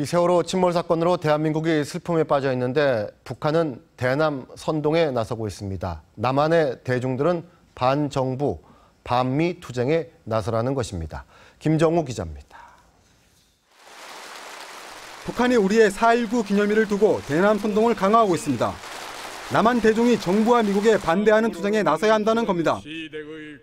이 세월호 침몰 사건으로 대한민국이 슬픔에 빠져 있는데 북한은 대남 선동에 나서고 있습니다. 남한의 대중들은 반정부, 반미 투쟁에 나서라는 것입니다. 김정우 기자입니다. 북한이 우리의 4.19 기념일을 두고 대남 선동을 강화하고 있습니다. 남한 대중이 정부와 미국에 반대하는 투쟁에 나서야 한다는 겁니다.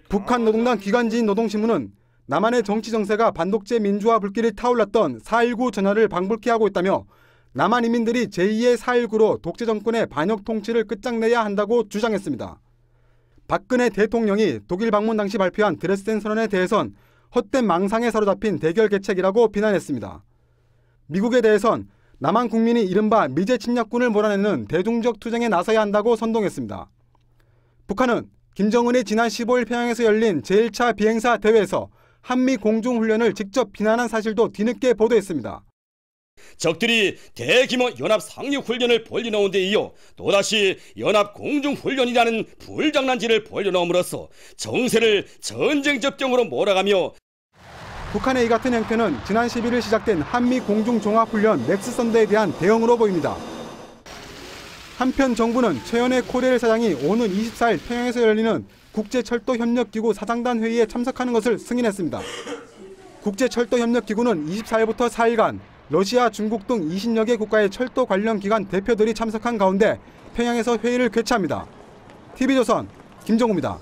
북한 노동당 기간지인 노동신문은 남한의 정치 정세가 반독재 민주화 불길이 타올랐던 4.19전화를 방불케 하고 있다며 남한 이민들이 제2의 4.19로 독재 정권의 반역 통치를 끝장내야 한다고 주장했습니다. 박근혜 대통령이 독일 방문 당시 발표한 드레스덴 선언에 대해선 헛된 망상에 사로잡힌 대결 개책이라고 비난했습니다. 미국에 대해선 남한 국민이 이른바 미제 침략군을 몰아내는 대중적 투쟁에 나서야 한다고 선동했습니다. 북한은 김정은이 지난 15일 평양에서 열린 제1차 비행사 대회에서 한미 공중훈련을 직접 비난한 사실도 뒤늦게 보도했습니다. 적들이 대규모 연합 상륙훈련을 벌여놓은 데 이어 또다시 연합 공중훈련이라는 불장난질을 벌여놓음으로써 정세를 전쟁 접종으로 몰아가며 북한의 이 같은 행태는 지난 11일 시작된 한미 공중종합훈련 맥스선대에 대한 대응으로 보입니다. 한편 정부는 최연의 코레일 사장이 오는 24일 평양에서 열리는 국제철도협력기구 사장단 회의에 참석하는 것을 승인했습니다. 국제철도협력기구는 24일부터 4일간 러시아, 중국 등 20여 개 국가의 철도 관련 기관 대표들이 참석한 가운데 평양에서 회의를 개최합니다. TV조선 김정우입니다.